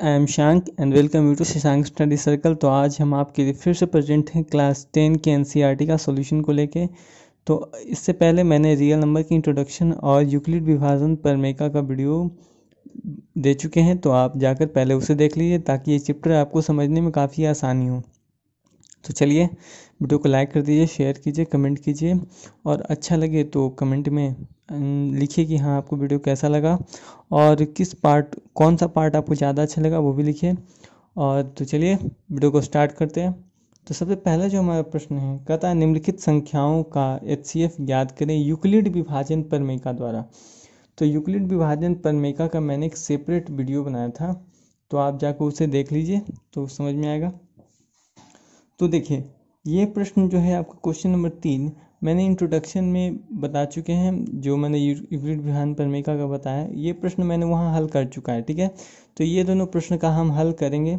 I am Shank and welcome you to Shank study circle तो आज हम आपके लिए फिर से प्रेजेंट हैं क्लास टेन के एन e का सोल्यूशन को लेके तो इससे पहले मैंने रियल नंबर की इंट्रोडक्शन और यूक्लिड विभाजन पर मेका का वीडियो दे चुके हैं तो आप जाकर पहले उसे देख लीजिए ताकि ये चैप्टर आपको समझने में काफ़ी आसानी हो तो चलिए वीडियो को लाइक कर दीजिए शेयर कीजिए कमेंट कीजिए और अच्छा लगे तो कमेंट में लिखिए कि हाँ आपको वीडियो कैसा लगा और किस पार्ट कौन सा पार्ट आपको ज़्यादा अच्छा लगा वो भी लिखिए और तो चलिए वीडियो को स्टार्ट करते हैं तो सबसे पहला जो हमारा प्रश्न है कथा निम्नलिखित संख्याओं का एच सी एफ ज्ञात करें यूक्लिड विभाजन परमेका द्वारा तो यूक्लिड विभाजन परमेका का मैंने एक सेपरेट वीडियो बनाया था तो आप जाकर उसे देख लीजिए तो समझ में आएगा तो देखिए ये प्रश्न जो है आपका क्वेश्चन नंबर तीन मैंने इंट्रोडक्शन में बता चुके हैं जो मैंने यूक्लिड विहान परमेका का बताया ये प्रश्न मैंने वहाँ हल कर चुका है ठीक है तो ये दोनों प्रश्न का हम हल करेंगे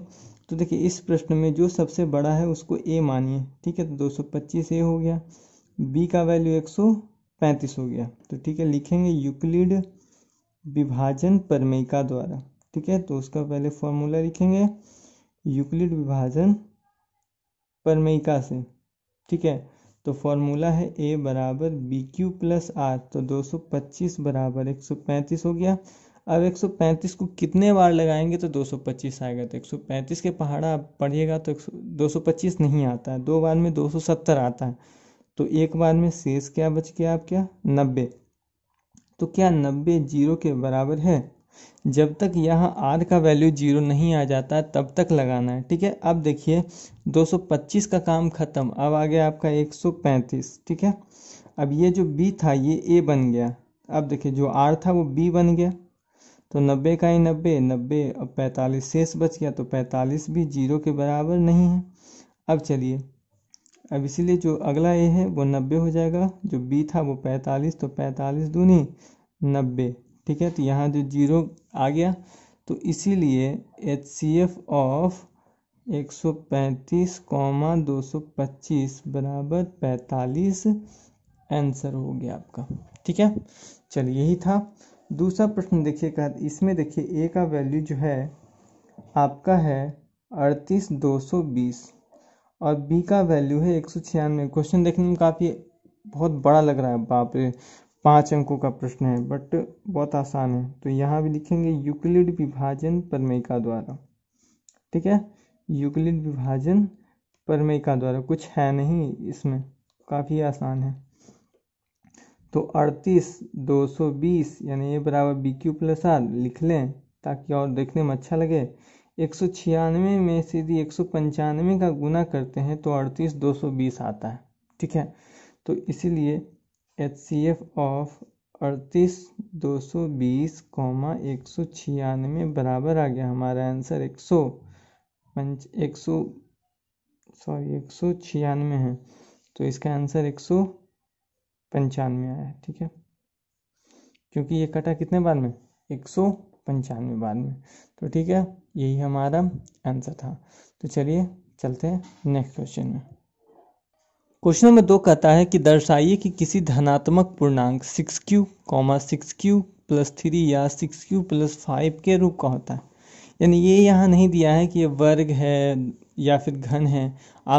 तो देखिए इस प्रश्न में जो सबसे बड़ा है उसको ए मानिए ठीक है तो दो सौ पच्चीस ए हो गया बी का वैल्यू एक सौ पैंतीस हो गया तो ठीक है लिखेंगे यूक्लिड विभाजन परमेका द्वारा ठीक है तो उसका पहले फॉर्मूला लिखेंगे यूक्लिड विभाजन परमयिका से ठीक है तो फॉर्मूला है ए बराबर बी क्यू प्लस आर तो 225 बराबर 135 हो गया अब 135 को कितने बार लगाएंगे तो 225 आएगा तो 135 के पहाड़ा आप पढ़िएगा तो 225 नहीं आता है दो बार में 270 आता है तो एक बार में शेष क्या बच गया आप क्या नब्बे तो क्या नब्बे जीरो के बराबर है जब तक यहाँ आर का वैल्यू जीरो नहीं आ जाता तब तक लगाना है ठीक है अब देखिए 225 का काम ख़त्म अब आ गया आपका 135 ठीक है अब ये जो बी था ये ए बन गया अब देखिए जो आर था वो बी बन गया तो नब्बे का ही नब्बे नब्बे अब 45 शेष बच गया तो 45 भी जीरो के बराबर नहीं है अब चलिए अब इसीलिए जो अगला ए है वो नब्बे हो जाएगा जो बी था वो पैंतालीस तो पैंतालीस दूनी नब्बे ठीक है तो यहाँ जो जीरो आ गया तो इसीलिए एच सी एफ ऑफ एक सौ पैंतीस कॉमा दो सौ पच्चीस बराबर पैंतालीस आंसर हो गया आपका ठीक है चलिए यही था दूसरा प्रश्न देखिए कहा इसमें देखिए ए का वैल्यू जो है आपका है अड़तीस दो सौ बीस और बी का वैल्यू है एक सौ छियानवे क्वेश्चन देखने में काफ़ी बहुत बड़ा लग रहा है बाप रे पाँच अंकों का प्रश्न है बट बहुत आसान है तो यहाँ भी लिखेंगे यूक्लिड विभाजन परमेका द्वारा ठीक है यूक्लिड विभाजन परमेका द्वारा कुछ है नहीं इसमें काफ़ी आसान है तो अड़तीस दो सौ बीस यानी ये बराबर बी क्यू प्लस आर लिख लें ताकि और देखने में अच्छा लगे एक सौ छियानवे में से यदि एक सौ पंचानवे का गुना करते हैं तो अड़तीस दो सौ बीस आता है ठीक है तो इसीलिए एच सी एफ ऑफ अड़तीस दो सौ बीस कौमा एक सौ छियानवे बराबर आ गया हमारा आंसर एक सौ पंच एक सौ सॉरी एक सौ छियानवे है तो इसका आंसर एक सौ पंचानवे आया ठीक है क्योंकि ये कटा कितने बार में एक सौ पंचानवे बार में तो ठीक है यही हमारा आंसर था तो चलिए चलते हैं नेक्स्ट क्वेश्चन में क्वेश्चन नंबर दो कहता है कि दर्शाइए कि किसी धनात्मक पूर्णांक six Q comma six Q plus three या सिक्स क्यू प्लस फाइव के रूप का होता है यानी ये यहाँ नहीं दिया है कि ये वर्ग है या फिर घन है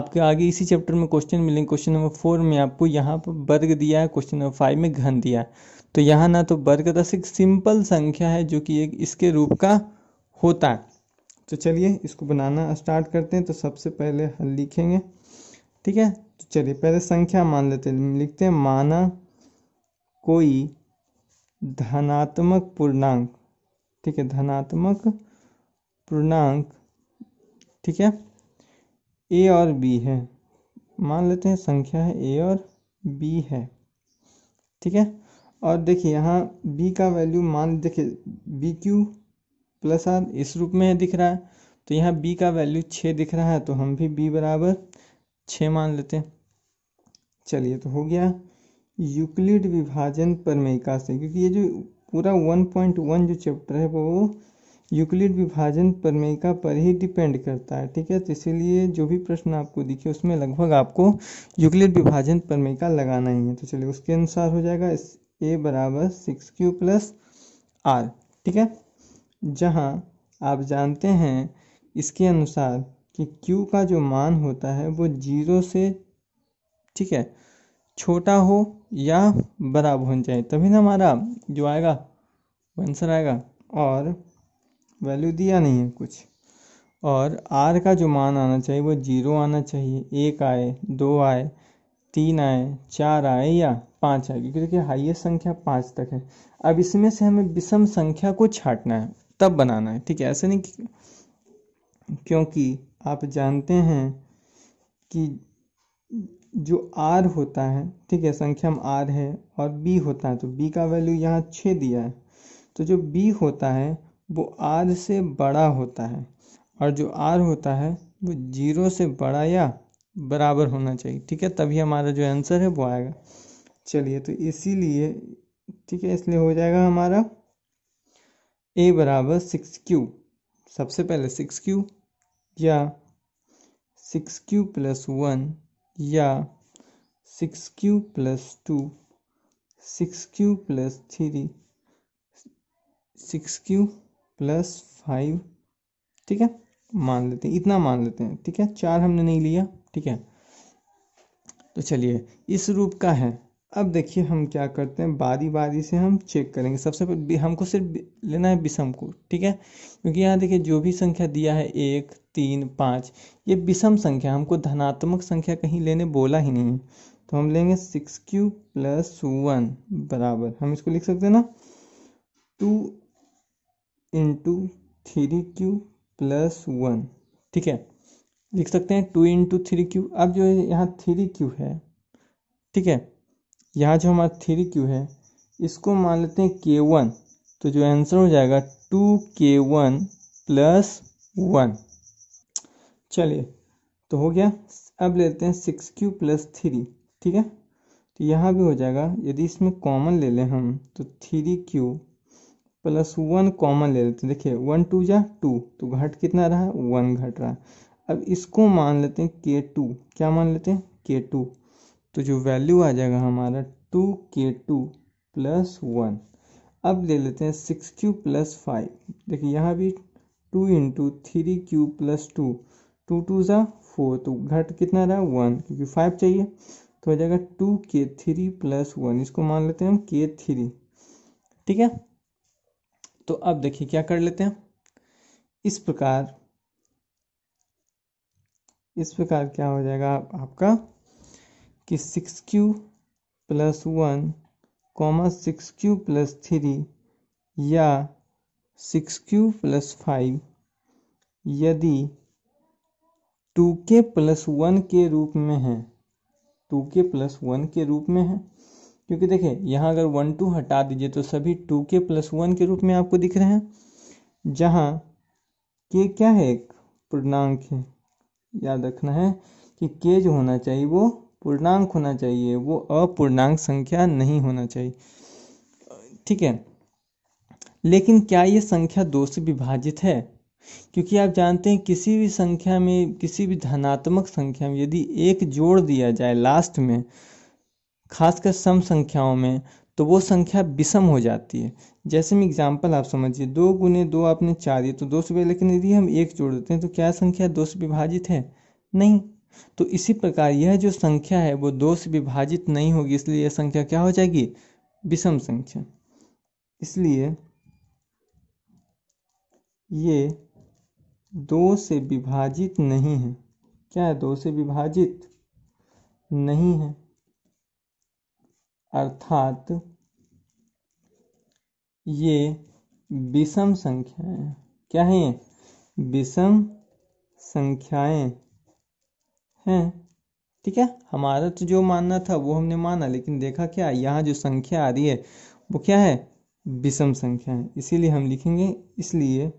आपके आगे इसी चैप्टर में क्वेश्चन मिलेंगे क्वेश्चन नंबर फोर में आपको यहाँ पर वर्ग दिया है क्वेश्चन नंबर फाइव में घन दिया है तो यहाँ ना तो वर्ग दस एक सिंपल संख्या है जो कि एक इसके रूप का होता है तो चलिए इसको बनाना स्टार्ट करते हैं तो सबसे पहले हल लिखेंगे ठीक है तो चलिए पहले संख्या मान लेते हैं लिखते हैं माना कोई धनात्मक पूर्णांक ठीक है धनात्मक पूर्णांक ठीक है ए और बी है मान लेते हैं संख्या है ए और बी है ठीक है और देखिए यहाँ बी का वैल्यू मान देखिए बी क्यू प्लस आर इस रूप में दिख रहा है तो यहाँ बी का वैल्यू छः दिख रहा है तो हम भी बी बराबर छः मान लेते हैं चलिए तो हो गया यूक्लिड विभाजन प्रमेय से क्योंकि ये जो पूरा वन पॉइंट वन जो चैप्टर है वो यूक्लिड विभाजन परमेयिका पर ही डिपेंड करता है ठीक है तो इसीलिए जो भी प्रश्न आपको दिखे उसमें लगभग आपको यूक्लिड विभाजन परमेयिका लगाना ही है तो चलिए उसके अनुसार हो जाएगा ए बराबर सिक्स क्यू प्लस आर ठीक है जहाँ आप जानते हैं इसके अनुसार कि q का जो मान होता है वो जीरो से ठीक है छोटा हो या बराबर होना चाहिए तभी ना हमारा जो आएगा आंसर आएगा और वैल्यू दिया नहीं है कुछ और r का जो मान आना चाहिए वो जीरो आना चाहिए एक आए दो आए तीन आए चार आए या पाँच आए क्योंकि देखिए संख्या पाँच तक है अब इसमें से हमें विषम संख्या को छाटना है तब बनाना है ठीक है ऐसे नहीं क्योंकि आप जानते हैं कि जो आर होता है ठीक है संख्या में आर है और बी होता है तो बी का वैल्यू यहाँ छः दिया है तो जो बी होता है वो आर से बड़ा होता है और जो आर होता है वो जीरो से बड़ा या बराबर होना चाहिए ठीक है तभी हमारा जो आंसर है वो आएगा चलिए तो इसीलिए ठीक है इसलिए हो जाएगा हमारा ए बराबर सिक्स क्यू सबसे पहले सिक्स क्यू या सिक्स क्यू प्लस वन या six Q plus two six Q plus three six Q plus five ठीक है मान लेते हैं इतना मान लेते हैं ठीक है चार हमने नहीं लिया ठीक है तो चलिए इस रूप का है अब देखिए हम क्या करते हैं बारी बारी से हम चेक करेंगे सबसे पहले हमको सिर्फ लेना है विषम को ठीक है क्योंकि यहाँ देखिए जो भी संख्या दिया है एक तीन पाँच ये विषम संख्या हमको धनात्मक संख्या कहीं लेने बोला ही नहीं है तो हम लेंगे सिक्स क्यू प्लस वन बराबर हम इसको लिख सकते हैं ना two into three Q plus one ठीक है लिख सकते हैं टू इंटू थ्री क्यू अब जो यहाँ थ्री क्यू है ठीक है यहाँ जो हमारा थ्री क्यू है इसको मान लेते हैं के वन तो जो आंसर हो जाएगा टू के वन प्लस वन चलिए तो हो गया अब लेते हैं सिक्स क्यू प्लस थ्री ठीक है तो यहाँ भी हो जाएगा यदि इसमें कॉमन ले लें हम तो three Q plus one common ले लेते हैं देखिए वन टू या टू तो घट कितना रहा वन घट रहा अब इसको मान लेते हैं के टू क्या मान लेते हैं के टू तो जो वैल्यू आ जाएगा हमारा टू के टू प्लस वन अब ले लेते हैं सिक्स क्यू प्लस फाइव देखिए यहाँ भी two into three Q plus two two two ज़ा फोर तो घट कितना रहा वन क्योंकि फाइव चाहिए तो हो जाएगा टू के थ्री प्लस वन इसको मान लेते हैं हम के थ्री ठीक है तो अब देखिए क्या कर लेते हैं इस प्रकार इस प्रकार क्या हो जाएगा आपका कि six Q plus one comma six Q plus three या सिक्स क्यू प्लस फाइव यदि टू के प्लस वन के रूप में है टू के प्लस वन के रूप में है क्योंकि देखिए यहाँ अगर वन टू हटा दीजिए तो सभी टू के प्लस वन के रूप में आपको दिख रहे हैं जहाँ के क्या है एक पूर्णांक है याद रखना है कि के जो होना चाहिए वो पूर्णांक होना चाहिए वो अपूर्णांक संख्या नहीं होना चाहिए ठीक है लेकिन क्या ये संख्या दो से विभाजित है क्योंकि आप जानते हैं किसी भी संख्या में किसी भी धनात्मक संख्या में यदि एक जोड़ दिया जाए लास्ट में खासकर सम संख्याओं में तो वो संख्या विषम हो जाती है जैसे मैं एग्जाम्पल आप समझिए दो गुने दो आपने चार दिए तो दो सौ लेकिन यदि हम एक जोड़ देते हैं तो क्या संख्या दो से विभाजित है नहीं तो इसी प्रकार यह जो संख्या है वो दो से विभाजित नहीं होगी इसलिए यह संख्या क्या हो जाएगी विषम संख्या इसलिए ये दो से विभाजित नहीं है क्या है दो से विभाजित नहीं है अर्थात ये विषम संख्याएं क्या है विषम संख्याएं हैं ठीक है हमारा तो जो मानना था वो हमने माना लेकिन देखा क्या यहाँ जो संख्या आ रही है वो क्या है विषम संख्या है इसीलिए हम लिखेंगे इसलिए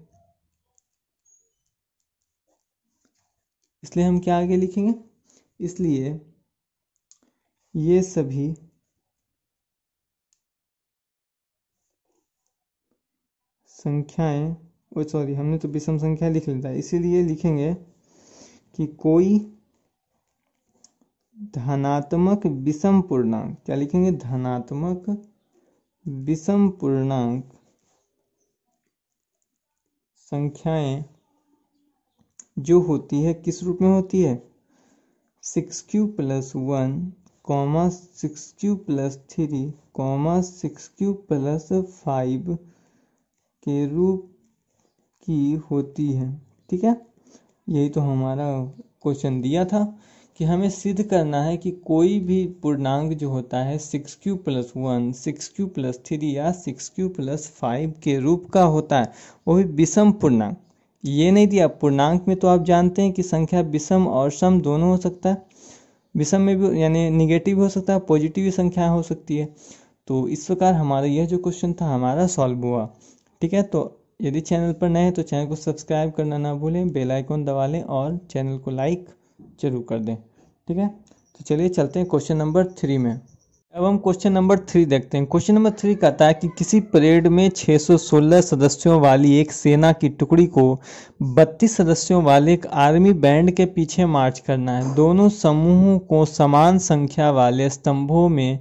इसलिए हम क्या आगे लिखेंगे इसलिए ये सभी संख्याएं ओ सॉरी हमने तो विषम संख्या लिख लेता है इसीलिए लिखेंगे कि कोई धनात्मक विषम पूर्णांक क्या लिखेंगे धनात्मक विषम पूर्णांक संख्याएं जो होती है किस रूप में होती है six Q plus one comma six Q plus three comma six Q plus five के रूप की होती है ठीक है यही तो हमारा क्वेश्चन दिया था कि हमें सिद्ध करना है कि कोई भी पूर्णांक जो होता है six Q plus one six Q plus three या सिक्स क्यू प्लस फाइव के रूप का होता है वो भी विषम पूर्णांक ये नहीं दिया पूर्णांक में तो आप जानते हैं कि संख्या विषम और सम दोनों हो सकता है विषम में भी यानी निगेटिव हो सकता है पॉजिटिव संख्या हो सकती है तो इस प्रकार हमारा यह जो क्वेश्चन था हमारा सॉल्व हुआ ठीक है तो यदि चैनल पर नए हैं तो चैनल को सब्सक्राइब करना ना भूलें बेल आइकॉन दबा लें और चैनल को लाइक जरूर कर दें ठीक है तो चलिए चलते हैं क्वेश्चन नंबर थ्री में अब हम क्वेश्चन नंबर थ्री देखते हैं क्वेश्चन नंबर थ्री कहता है कि किसी परेड में 616 सदस्यों वाली एक सेना की टुकड़ी को 32 सदस्यों वाले एक आर्मी बैंड के पीछे मार्च करना है दोनों समूहों को समान संख्या वाले स्तंभों में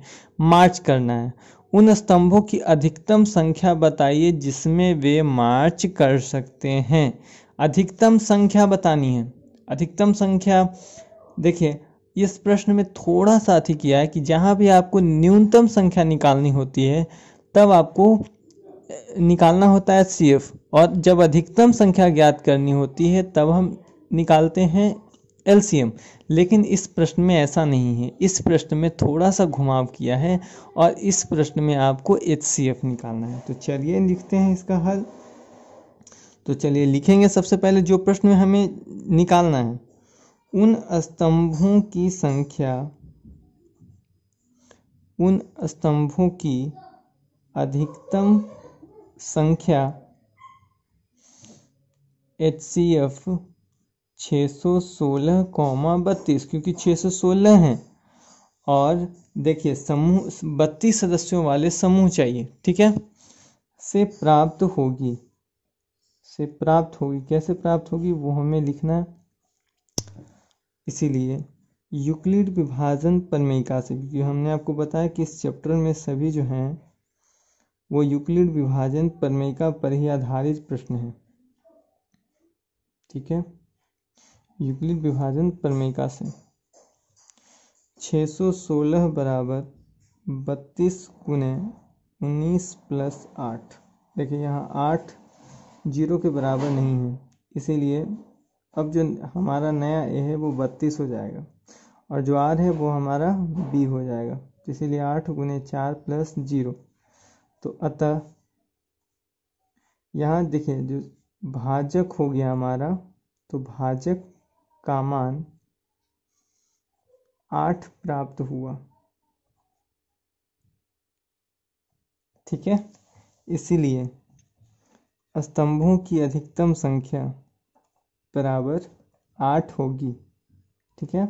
मार्च करना है उन स्तंभों की अधिकतम संख्या बताइए जिसमें वे मार्च कर सकते हैं अधिकतम संख्या बतानी है अधिकतम संख्या देखिए इस प्रश्न में थोड़ा सा अथी किया है कि जहाँ भी आपको न्यूनतम संख्या निकालनी होती है तब आपको निकालना होता है सी एफ और जब अधिकतम संख्या ज्ञात करनी होती है तब हम निकालते हैं एम लेकिन इस प्रश्न में ऐसा नहीं है इस प्रश्न में थोड़ा सा घुमाव किया है और इस प्रश्न में आपको एफ निकालना है तो चलिए लिखते हैं इसका हल तो चलिए लिखेंगे सबसे पहले जो प्रश्न हमें निकालना है उन स्तंभों की संख्या उन स्तंभों की अधिकतम संख्या एच सी एफ छः सौ सोलह कौमा बत्तीस क्योंकि छः सौ सोलह हैं और देखिए समूह बत्तीस सदस्यों वाले समूह चाहिए ठीक है से प्राप्त होगी से प्राप्त होगी कैसे प्राप्त होगी वो हमें लिखना है इसीलिए यूक्लिड विभाजन परमेयिका से क्योंकि हमने आपको बताया कि इस चैप्टर में सभी जो हैं वो यूक्लिड विभाजन परमेयिका पर ही आधारित प्रश्न है ठीक है यूक्लिड विभाजन परमेयिका से 616 बराबर बत्तीस गुने उन्नीस प्लस आठ देखिए यहाँ आठ जीरो के बराबर नहीं है इसीलिए अब जो हमारा नया ए है वो बत्तीस हो जाएगा और जो आर है वो हमारा बी हो जाएगा तो इसीलिए आठ गुने चार प्लस जीरो तो अतः यहाँ देखिए जो भाजक हो गया हमारा तो भाजक का मान आठ प्राप्त हुआ ठीक है इसीलिए स्तंभों की अधिकतम संख्या बराबर आठ होगी ठीक है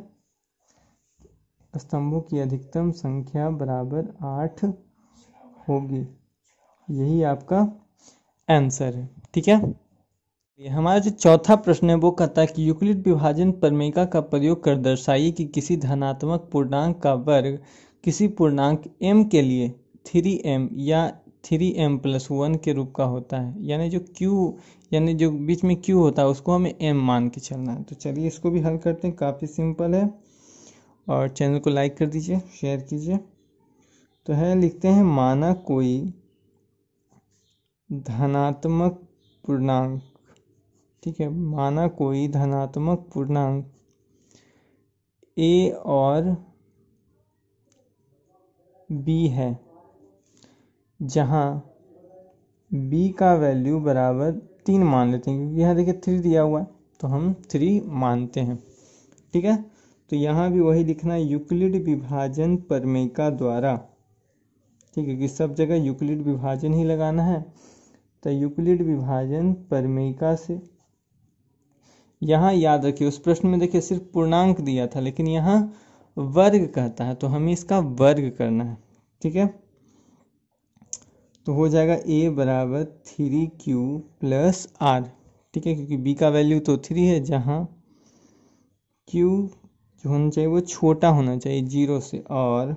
स्तंभों की अधिकतम संख्या बराबर आठ होगी यही आपका आंसर है ठीक है हमारा जो चौथा प्रश्न है वो कहता है कि यूक्लिड विभाजन प्रमेका का प्रयोग कर दर्शाइए कि किसी धनात्मक पूर्णांक का वर्ग किसी पूर्णांक m के लिए 3m या थ्री एम प्लस वन के रूप का होता है यानी जो क्यू यानी जो बीच में क्यू होता है उसको हमें एम मान के चलना है तो चलिए इसको भी हल करते हैं काफ़ी सिंपल है और चैनल को लाइक कर दीजिए शेयर कीजिए तो है लिखते हैं माना कोई धनात्मक पूर्णांक ठीक है माना कोई धनात्मक पूर्णांक ए और बी है जहाँ b का वैल्यू बराबर तीन मान लेते हैं क्योंकि यहाँ देखिए थ्री दिया हुआ है तो हम थ्री मानते हैं ठीक है तो यहाँ भी वही लिखना है यूक्लिड विभाजन परमेका द्वारा ठीक है कि सब जगह यूक्लिड विभाजन ही लगाना है तो यूक्लिड विभाजन परमेका से यहाँ याद रखिए उस प्रश्न में देखिए सिर्फ पूर्णांक दिया था लेकिन यहाँ वर्ग कहता है तो हमें इसका वर्ग करना है ठीक है तो हो जाएगा ए बराबर थ्री क्यू प्लस आर ठीक है क्योंकि बी का वैल्यू तो थ्री है जहाँ क्यू जो होना चाहिए वो छोटा होना चाहिए जीरो से और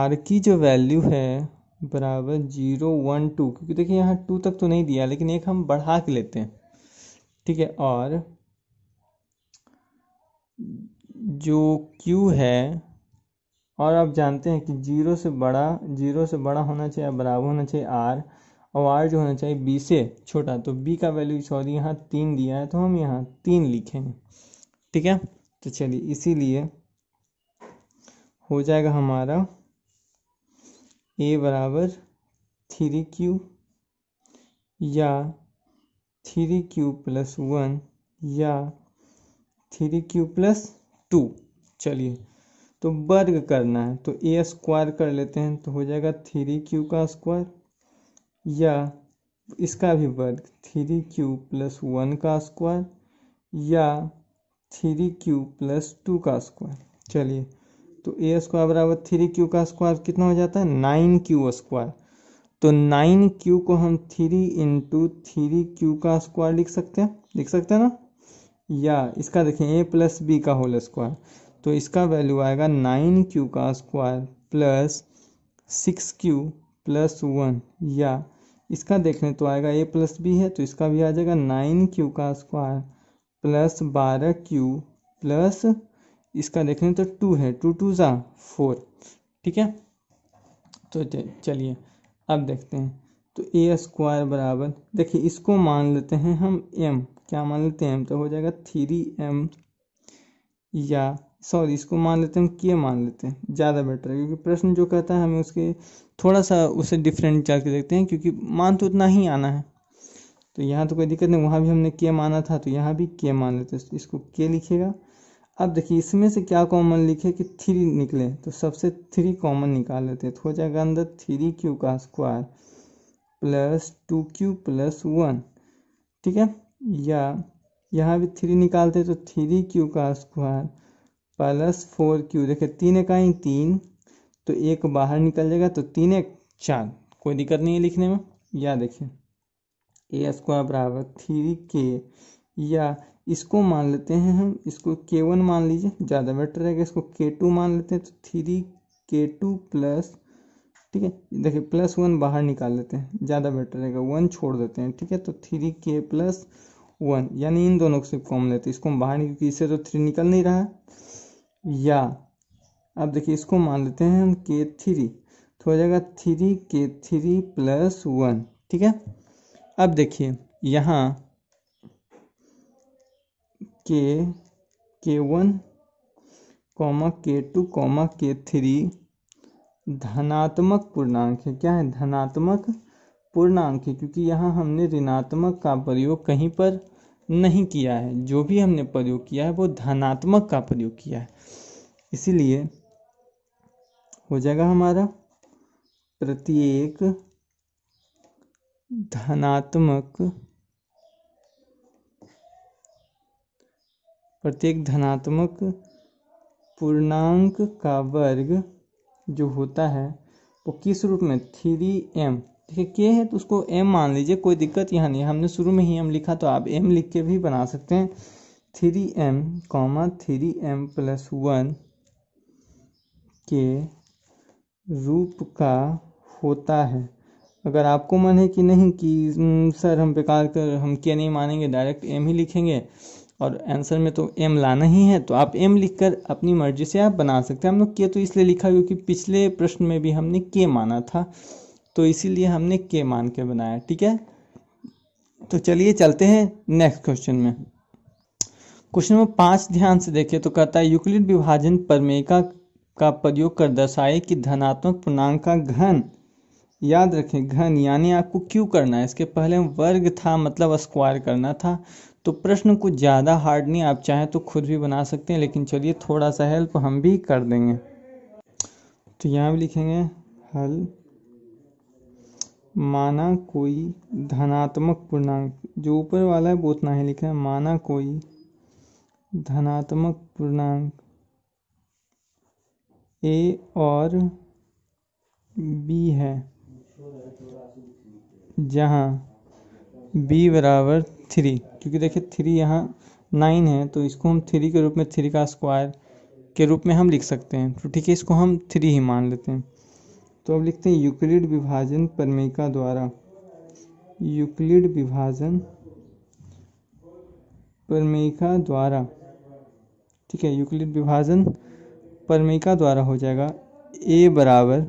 आर की जो वैल्यू है बराबर जीरो वन टू क्योंकि देखिए यहाँ टू तक तो नहीं दिया लेकिन एक हम बढ़ा के लेते हैं ठीक है और जो क्यू है और आप जानते हैं कि जीरो से बड़ा जीरो से बड़ा होना चाहिए बराबर होना चाहिए आर और आर जो होना चाहिए बी से छोटा तो बी का वैल्यू सॉरी यहाँ तीन दिया है तो हम यहाँ तीन लिखेंगे ठीक है तो चलिए इसीलिए हो जाएगा हमारा ए बराबर थ्री क्यू या थ्री क्यू प्लस वन या थ्री क्यू प्लस टू चलिए तो वर्ग करना है तो ए स्क्वायर कर लेते हैं तो हो जाएगा थ्री क्यू का स्क्वायर या इसका भी वर्ग थ्री क्यू प्लस वन का स्क्वायर या थ्री क्यू प्लस टू का स्क्वायर चलिए तो ए स्क्वायर बराबर थ्री क्यू का स्क्वायर कितना हो जाता है नाइन क्यू स्क्वायर तो नाइन क्यू को हम थ्री इंटू थ्री क्यू का स्क्वायर लिख सकते हैं लिख सकते हैं ना या इसका देखें ए प्लस बी का होल स्क्वायर तो इसका वैल्यू आएगा नाइन क्यू का square plus six Q plus one या इसका देखने तो आएगा ए प्लस बी है तो इसका भी आ जाएगा नाइन क्यू का स्क्वायर प्लस बारह क्यू प्लस इसका देखने तो टू है टू टू ज़ा फोर ठीक है तो चलिए अब देखते हैं तो ए स्क्वायर बराबर देखिए इसको मान लेते हैं हम एम क्या मान लेते हैं एम तो हो जाएगा थ्री एम या सॉरी इसको मान लेते हैं हम के मान लेते हैं ज़्यादा बेटर है क्योंकि प्रश्न जो कहता है हमें उसके थोड़ा सा उसे डिफरेंट के देखते हैं क्योंकि मान तो उतना ही आना है तो यहाँ तो कोई दिक्कत नहीं वहाँ भी हमने के माना था तो यहाँ भी के मान लेते हैं इसको के लिखेगा अब देखिए इसमें से क्या कॉमन लिखे कि थ्री निकले तो सबसे थ्री कॉमन निकाल लेते हैं तो हो जाएगा अंदर थ्री क्यू का square plus two q plus one ठीक है या यहाँ भी थ्री निकालते हैं तो थ्री क्यू का स्क्वायर प्लस फोर क्यू देखिए तीन इकाई तीन तो एक बाहर निकल जाएगा तो तीन एक चार कोई दिक्कत नहीं है लिखने में या देखिए ए स्क्वायर बराबर थ्री के या इसको मान लेते हैं हम इसको के वन मान लीजिए ज़्यादा बेटर रहेगा इसको के टू मान लेते हैं तो थ्री के टू प्लस ठीक है देखिए प्लस वन बाहर निकाल लेते हैं ज़्यादा बेटर रहेगा वन छोड़ देते हैं ठीक है तो थ्री के प्लस वन यानी इन दोनों से कॉम लेते हैं इसको हम बाहर क्योंकि इससे तो थ्री निकल नहीं रहा है या अब देखिए इसको मान लेते हैं हम के थ्री तो हो जाएगा थ्री के थ्री प्लस वन ठीक है अब देखिए यहाँ के k one comma k two comma k three धनात्मक पूर्णांक है क्या है धनात्मक पूर्णांक है क्योंकि यहाँ हमने ऋणात्मक का प्रयोग कहीं पर नहीं किया है जो भी हमने प्रयोग किया है वो धनात्मक का प्रयोग किया है इसीलिए हो जाएगा हमारा प्रत्येक धनात्मक प्रत्येक धनात्मक पूर्णांक का वर्ग जो होता है वो किस रूप में थ्री एम देखिए के है तो उसको एम मान लीजिए कोई दिक्कत यहाँ नहीं है हमने शुरू में ही एम लिखा तो आप एम लिख के भी बना सकते हैं three m comma three m plus one के रूप का होता है अगर आपको मन है कि नहीं कि सर हम बेकार कर हम के नहीं मानेंगे डायरेक्ट एम ही लिखेंगे और आंसर में तो एम लाना ही है तो आप एम लिखकर अपनी मर्जी से आप बना सकते हैं हम लोग के तो इसलिए लिखा क्योंकि पिछले प्रश्न में भी हमने के माना था तो इसीलिए हमने के मान के बनाया ठीक है तो चलिए चलते हैं नेक्स्ट क्वेश्चन में क्वेश्चन नंबर पांच ध्यान से देखिए तो कहता है यूक्लिड विभाजन परमेका का प्रयोग कर दर्शाए कि धनात्मक पूर्णांक का घन याद रखें घन यानी आपको क्यों करना है इसके पहले वर्ग था मतलब स्क्वायर करना था तो प्रश्न कुछ ज़्यादा हार्ड नहीं आप चाहें तो खुद भी बना सकते हैं लेकिन चलिए थोड़ा सा हेल्प हम भी कर देंगे तो यहाँ भी लिखेंगे हल माना कोई धनात्मक पूर्णांक जो ऊपर वाला है वो उतना ही लिखा है माना कोई धनात्मक पूर्णांक ए और बी है जहाँ बी बराबर थ्री क्योंकि देखिए थ्री यहाँ नाइन है तो इसको हम थ्री के रूप में थ्री का स्क्वायर के रूप में हम लिख सकते हैं तो ठीक है इसको हम थ्री ही मान लेते हैं तो अब लिखते हैं यूक्लिड विभाजन परमेका द्वारा यूक्लिड विभाजन परमेका द्वारा ठीक है यूक्लिड विभाजन परमेका द्वारा हो जाएगा ए बराबर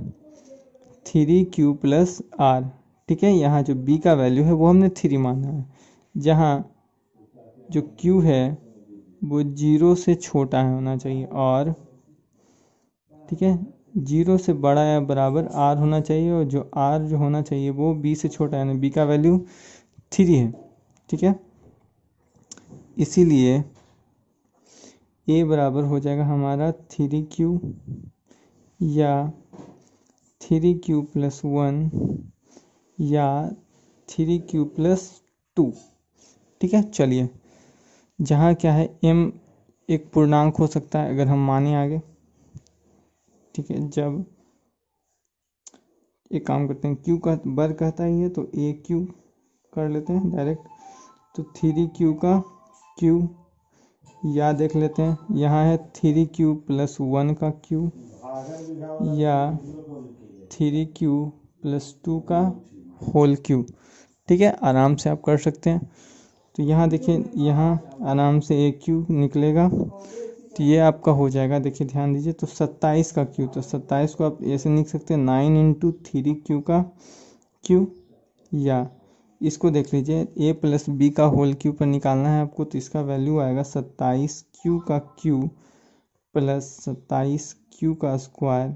थ्री क्यू प्लस आर ठीक है यहाँ जो बी का वैल्यू है वो हमने थ्री माना है जहाँ जो क्यू है वो जीरो से छोटा है होना चाहिए और ठीक है जीरो से बड़ा या बराबर आर होना चाहिए और जो आर जो होना चाहिए वो बी से छोटा यानी बी का वैल्यू थ्री है ठीक है इसीलिए ए बराबर हो जाएगा हमारा थ्री क्यू या थ्री क्यू प्लस वन या थ्री क्यू प्लस टू ठीक है चलिए जहाँ क्या है एम एक पूर्णांक हो सकता है अगर हम माने आगे ठीक है जब एक काम करते हैं क्यू का बर कहता ही है तो ए क्यू कर लेते हैं डायरेक्ट तो थ्री क्यू का क्यू या देख लेते हैं यहाँ है थ्री क्यू प्लस वन का क्यू या थ्री क्यू प्लस टू का होल क्यू ठीक है आराम से आप कर सकते हैं तो यहाँ देखिए यहाँ आराम से ए क्यू निकलेगा तो ये आपका हो जाएगा देखिए ध्यान दीजिए तो सत्ताईस का क्यू तो सत्ताईस को आप ऐसे लिख सकते हैं नाइन इंटू थ्री क्यू का क्यू या इसको देख लीजिए ए प्लस बी का होल क्यू पर निकालना है आपको तो इसका वैल्यू आएगा सत्ताईस क्यू का क्यू प्लस सत्ताईस क्यू का square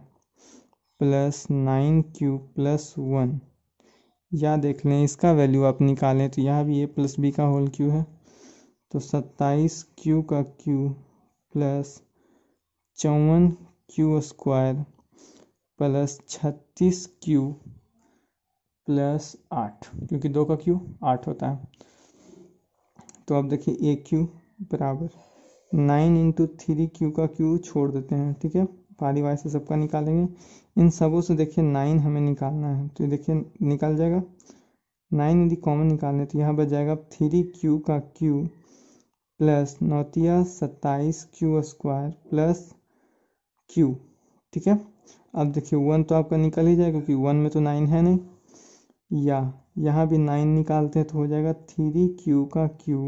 plus nine q plus one या देख लें इसका वैल्यू आप निकालें तो यहाँ भी ए प्लस बी का होल क्यू है तो सत्ताईस क्यू का क्यू प्लस चौवन क्यू स्क्वायर प्लस छत्तीस क्यू प्लस आठ क्योंकि दो का क्यू आठ होता है तो अब देखिए ए क्यू बराबर नाइन इंटू थ्री क्यू का क्यू छोड़ देते हैं ठीक है पारी वाई से सबका निकालेंगे इन सबों से देखिए नाइन हमें निकालना है तो देखिए निकाल जाएगा नाइन यदि कॉमन निकालने तो यहाँ बच जाएगा थ्री क्यू का क्यू प्लस नौतिया सत्ताईस क्यू स्क्वायर प्लस क्यू ठीक है अब देखिए वन तो आपका निकल ही जाएगा क्योंकि वन में तो नाइन है नहीं या यहाँ भी नाइन निकालते हैं तो हो जाएगा थ्री क्यू का q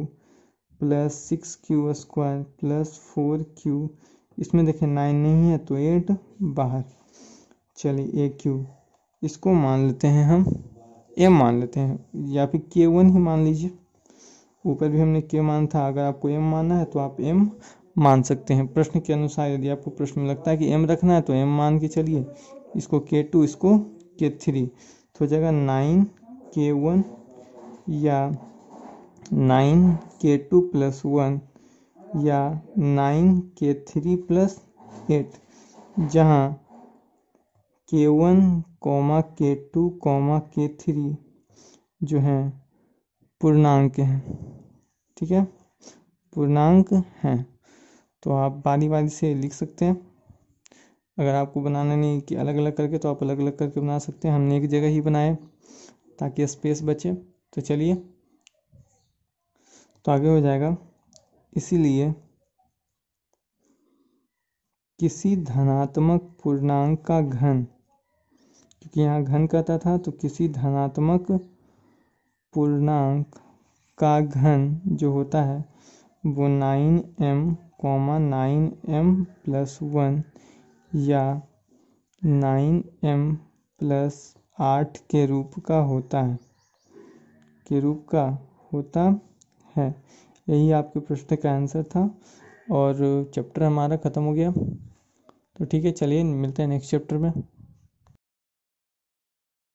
plus six q square plus four q इसमें देखिए नाइन नहीं है तो एट बाहर चलिए ए क्यू इसको मान लेते हैं हम ए मान लेते हैं या फिर के वन ही मान लीजिए ऊपर भी हमने के माना था अगर आपको एम मानना है तो आप एम मान सकते हैं प्रश्न के अनुसार यदि आपको प्रश्न में लगता है कि एम रखना है तो एम मान के चलिए इसको के टू इसको के थ्री तो हो जाएगा नाइन के वन या nine k two plus one या nine k three plus eight जहाँ k one comma k two comma k three जो हैं पूर्णांक हैं ठीक है पूर्णांक हैं तो आप बारी बारी से लिख सकते हैं अगर आपको बनाना नहीं कि अलग अलग करके तो आप अलग अलग करके बना सकते हैं हमने एक जगह ही बनाए ताकि स्पेस बचे तो चलिए तो आगे हो जाएगा इसीलिए किसी धनात्मक पूर्णांक का घन क्योंकि यहाँ घन कहता था तो किसी धनात्मक पूर्णांक का घन जो होता है वो nine m comma nine m plus one या नाइन एम प्लस आठ के रूप का होता है के रूप का होता है यही आपके प्रश्न का आंसर था और चैप्टर हमारा ख़त्म हो गया तो ठीक है चलिए मिलते हैं नेक्स्ट चैप्टर में